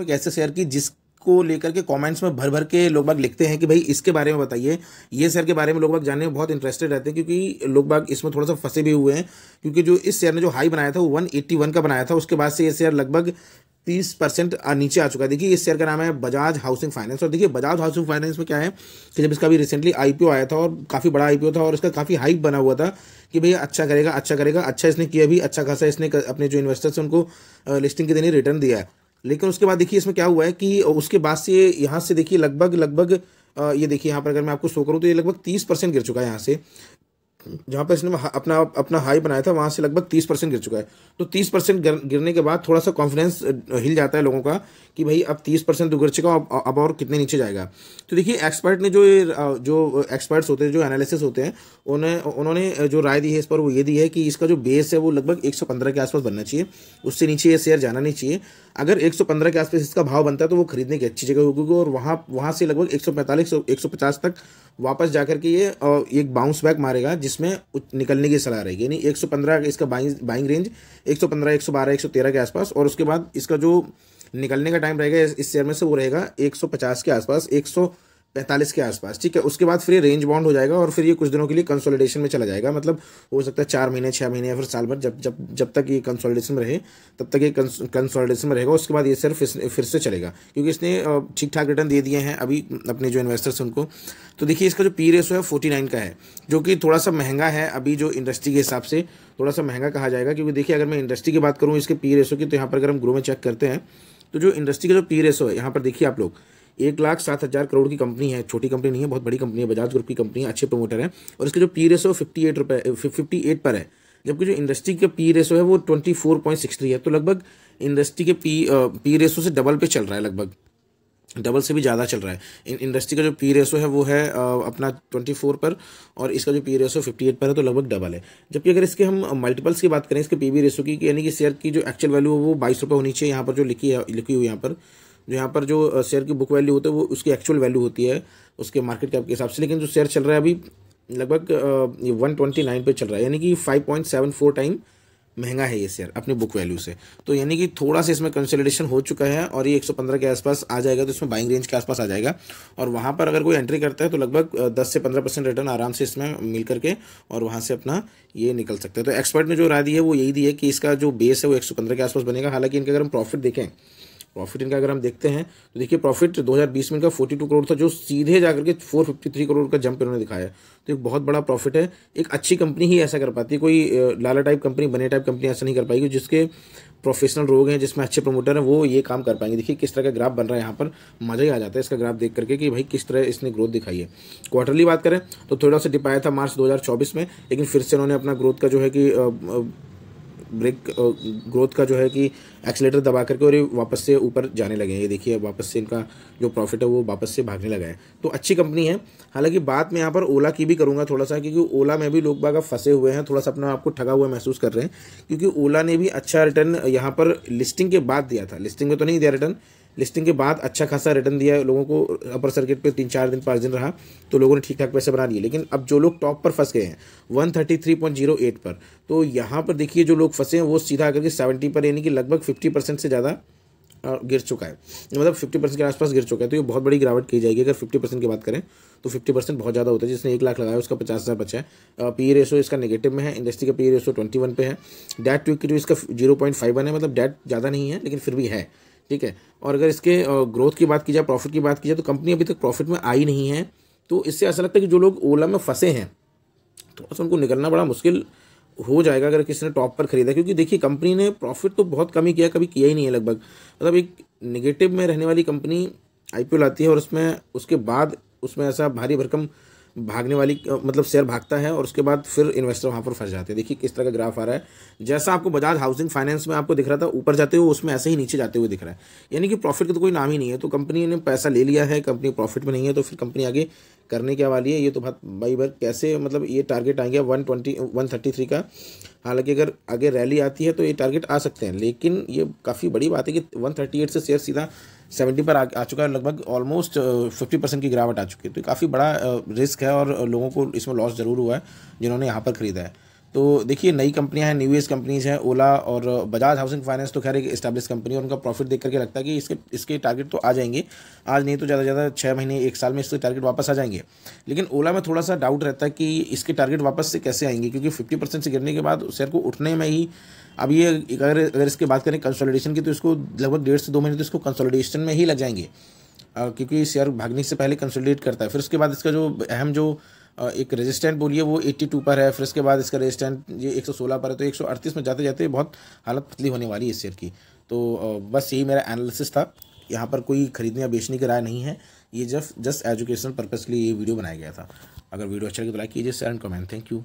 एक ऐसे शेयर की जिसको लेकर के कमेंट्स में भर भर के लोग बाग लिखते हैं कि भाई इसके बारे में बताइए ये शेयर के बारे में लोग बाग जानने में बहुत इंटरेस्टेड रहते हैं क्योंकि लोग बाग इसमें थोड़ा सा फंसे भी हुए हैं क्योंकि जो इस शेयर ने जो हाई बनाया था वो 181 का बनाया था उसके बाद से ये शेयर लगभग तीस परसेंट नीचे आ चुका है देखिए इस शेयर का नाम है बजाज हाउसिंग फाइनेंस और देखिए बजाज हाउसिंग फाइनेंस में क्या है कि जब इसका भी रिसेंटली आईपीओ आया था और काफ़ी बड़ा आईपीओ था और इसका काफ़ी हाइप बना हुआ था कि भैया अच्छा करेगा अच्छा करेगा अच्छा इसने किया भी अच्छा खासा इसने अपने जो इन्वेस्टर्स उनको लिस्टिंग के दिन रिटर्न दिया है लेकिन उसके बाद देखिए इसमें क्या हुआ है कि उसके बाद से यहाँ से देखिए लगभग लगभग ये देखिए यहाँ पर अगर मैं आपको शो करूँ तो ये लगभग तीस परसेंट गिर चुका है यहाँ से जहां पर इसने अपना अपना हाई बनाया था वहां से लगभग तीस परसेंट गिर चुका है तो तीस परसेंट गिर, गिरने के बाद थोड़ा सा कॉन्फिडेंस हिल जाता है लोगों का कि भाई अब तीस परसेंट तो गिर चुका अब, अब और कितने नीचे जाएगा तो देखिए एक्सपर्ट ने जो जो एक्सपर्ट्स होते हैं जो एनालिसिस होते हैं उन्हें उन्होंने जो राय दी है इस पर वो ये दी है कि इसका जो बेस है वो लगभग एक के आसपास बनना चाहिए उससे नीचे ये शेयर जाना नहीं चाहिए अगर एक के आसपास इसका भाव बनता है तो वो खरीदने की अच्छी जगह होगी और वहाँ वहाँ से लगभग एक सौ तक वापस जाकर के ये एक बाउंस बैक मारेगा जिस इसमें निकलने की सलाह रहेगी यानी 115 इसका बाइंग बाइंग रेंज 115 112 113 के आसपास और उसके बाद इसका जो निकलने का टाइम रहेगा इस शेयर में से वो रहेगा 150 के आसपास 100 पैंतालीस के आसपास ठीक है उसके बाद फिर ये रेंज बाउंड हो जाएगा और फिर ये कुछ दिनों के लिए कंसोलिडेशन में चला जाएगा मतलब हो सकता है चार महीने छः महीने या फिर साल भर जब जब जब तक ये कंसोलिडेशन में रहे तब तक ये कंसोलिडेशन में रहेगा उसके बाद ये सिर्फ फिर से चलेगा क्योंकि इसने ठीक ठाक रिटर्न दे दिए हैं अभी अपने जो इन्वेस्टर्स हैं उनको तो देखिए इसका जो पी रेसो है फोर्टी नाइन का है जो कि थोड़ा सा महंगा है अभी जो इंडस्ट्री के हिसाब से थोड़ा सा महंगा कहा जाएगा क्योंकि देखिए अगर मैं इंडस्ट्री की बात करूँ इसके पी रेसो की तो यहाँ पर अगर हम ग्रो में चेक करते हैं तो जो इंडस्ट्री का जो पी रेसो है यहाँ पर देखिए आप लोग एक लाख सात हज़ार करोड़ की कंपनी है छोटी कंपनी नहीं है बहुत बड़ी कंपनी है बजाज ग्रुप की कंपनी है अच्छे प्रमोटर है और इसके जो पी रेसो फिफ्टी एट रुपए फिफ्टी एट पर है जबकि जो इंडस्ट्री का पी रेसो है वो twenty four point six three है तो लगभग इंडस्ट्री के पी पी रेसो से डबल पे चल रहा है लगभग डबल से भी ज़्यादा चल रहा है इन इंडस्ट्री का जो पी रेसो है वो है अपना ट्वेंटी फोर पर और इसका जो पी रेसो फिफ्टी एट पर है तो लगभग डबल है जबकि अगर इसके हम मल्टीपल्स की बात करें इसके पी बी रेसो की यानी कि शेयर की जो एक्चुअल वैल्यू है वो बाईस रुपये होनी चाहिए यहाँ पर जो लिखी है लिखी हुई यहाँ पर जो यहाँ पर जो शेयर की बुक वैल्यू होती है वो उसकी एक्चुअल वैल्यू होती है उसके मार्केट कैप के हिसाब से लेकिन जो शेयर चल रहा है अभी लगभग ये वन ट्वेंटी नाइन पर चल रहा है यानी कि five point seven four time महंगा है ये शेयर अपनी बुक वैल्यू से तो यानी कि थोड़ा सा इसमें कंसोलिडेशन हो चुका है और ये 115 के आसपास आ जाएगा तो इसमें बाइंग रेंज के आसपास आ जाएगा और वहाँ पर अगर कोई एंट्री करता है तो लगभग 10 से 15 परसेंट रिटर्न आराम से इसमें मिल करके और वहाँ से अपना ये निकल सकता है तो एक्सपर्ट ने जो राय दी है वो यही दी है कि इसका जो बेस है वो एक के आसपास बनेगा हालांकि इनका अगर हम प्रॉफिट देखें प्रॉफिट इनका अगर हम देखते हैं तो देखिए प्रॉफिट 2020 में इनका 42 करोड़ था जो सीधे जाकर के 453 करोड़ का जंप इन्होंने दिखाया है तो एक बहुत बड़ा प्रॉफिट है एक अच्छी कंपनी ही ऐसा कर पाती है कोई लाला टाइप कंपनी बने टाइप कंपनी ऐसा नहीं कर पाएगी जिसके प्रोफेशनल लोग हैं जिसमें अच्छे प्रमोटर हैं वो ये काम कर पाएंगे देखिए किस तरह का ग्राफ बन रहा है यहाँ पर मज़ा ही आ जाता है इसका ग्राफ देख करके कि भाई किस तरह इसने ग्रोथ दिखाई है क्वार्टरली बात करें तो थोड़ा सा डिपाया था मार्च 2024 में लेकिन फिर से उन्होंने अपना ग्रोथ का जो है कि ब्रेक ग्रोथ का जो है कि एक्सलेटर दबा करके और ये वापस से ऊपर जाने लगे हैं ये देखिए वापस से इनका जो प्रॉफिट है वो वापस से भागने लगा है तो अच्छी कंपनी है हालांकि बात मैं यहाँ पर ओला की भी करूँगा थोड़ा सा क्योंकि ओला में भी लोग बाग फंसे हुए हैं थोड़ा सा अपने आपको ठगा हुआ महसूस कर रहे हैं क्योंकि ओला ने भी अच्छा रिटर्न यहाँ पर लिस्टिंग के बाद दिया था लिस्टिंग में तो नहीं दिया रिटर्न लिस्टिंग के बाद अच्छा खासा रिटर्न दिया लोगों को अपर सर्किट पे तीन चार दिन पाँच दिन रहा तो लोगों ने ठीक ठाक पैसे बना लिए लेकिन अब जो लोग टॉप पर फंस गए हैं 133.08 पर तो यहाँ पर देखिए जो लोग फंसे हैं वो सीधा आकर के सेवेंटी पर यानी कि लगभग फिफ्टी परसेंट से ज़्यादा गिर चुका है मतलब फिफ्टी परसेंट के आसपास गिर चुका है तो ये बहुत बड़ी गिरावट की जाएगी अगर फिफ्टी परसेंट की बात करें तो फिफ्टी परसेंट बहुत ज़्यादा होता है जिसने एक लाख लगाया उसका पचास हज़ार बचा है पी रेशो e इसका नेगेटिव में है इंडस्ट्री का पी रेशो ट्वेंटी वन पे है डेट टू इक्विटी इसका जीरो पॉइंट फाइव वन है मतलब डेट ज़्यादा नहीं है लेकिन फिर भी है ठीक है और अगर इसके ग्रोथ की बात की जाए प्रॉफिट की बात की जाए तो कंपनी अभी तक प्रॉफिट में आई नहीं है तो इससे ऐसा लगता है कि जो लोग ओला में फंसे हैं तो सा उनको निकलना बड़ा मुश्किल हो जाएगा अगर किसी ने टॉप पर खरीदा क्योंकि देखिए कंपनी ने प्रॉफिट तो बहुत कम ही किया कभी किया ही नहीं है लगभग मतलब एक निगेटिव में रहने वाली कंपनी आई लाती है और उसमें उसके बाद उसमें ऐसा भारी भरकम भागने वाली मतलब शेयर भागता है और उसके बाद फिर इन्वेस्टर वहाँ पर फंस जाते हैं देखिए किस तरह का ग्राफ आ रहा है जैसा आपको बजाज हाउसिंग फाइनेंस में आपको दिख रहा था ऊपर जाते हुए उसमें ऐसे ही नीचे जाते हुए दिख रहा है यानी कि प्रॉफिट का तो कोई नाम ही नहीं है तो कंपनी ने पैसा ले लिया है कंपनी प्रॉफिट में नहीं है तो फिर कंपनी आगे करने क्या वाली है ये तो भाई भाई कैसे मतलब ये टारगेट आएंगे one twenty one thirty three का हालांकि अगर आगे रैली आती है तो ये टारगेट आ सकते हैं लेकिन ये काफ़ी बड़ी बात है कि वन थर्टी एट से शेयर सीधा सेवेंटी पर आ, आ चुका है लगभग ऑलमोस्ट फिफ्टी परसेंट की गिरावट आ चुकी है तो काफ़ी बड़ा रिस्क uh, है और लोगों को इसमें लॉस ज़रूर हुआ है जिन्होंने यहाँ पर खरीदा है तो देखिए नई कंपनियां हैं न्यू एज कंपनीज हैं ओला और बजाज हाउसिंग फाइनेंस तो खैर एक स्टैब्लिश कंपनी है उनका प्रॉफिट देख करके लगता है कि इसके इसके टारगेट तो आ जाएंगे आज नहीं तो ज़्यादा ज़्यादा छः महीने एक साल में इसके टारगेट वापस आ जाएंगे लेकिन ओला में थोड़ा सा डाउट रहता है कि इसके टारगेट वापस से कैसे आएंगे क्योंकि फिफ्टी परसेंट से गिरने के बाद शेयर को उठने में ही अब ये अगर अगर इसकी बात करें कंसोलिडेशन की तो इसको लगभग डेढ़ से दो महीने तो इसको कंसोलिडेशन में ही लग जाएंगे क्योंकि शेयर भागने से पहले कंसोलिडेट करता है फिर उसके बाद इसका जो अहम जो एक रेजिस्टेंट बोलिए वो 82 पर है फिर इसके बाद इसका रेजिस्टेंट ये 116 पर है तो 138 में जाते जाते बहुत हालत पतली होने वाली है इस शेयर की तो बस यही मेरा एनालिसिस था यहाँ पर कोई खरीदने या बेचने की राय नहीं है ये जस्ट जस्ट एजुकेशन पर्पज़ के लिए ये वीडियो बनाया गया था अगर वीडियो अच्छा लगे तो लाइक कीजिए sir and comment thank you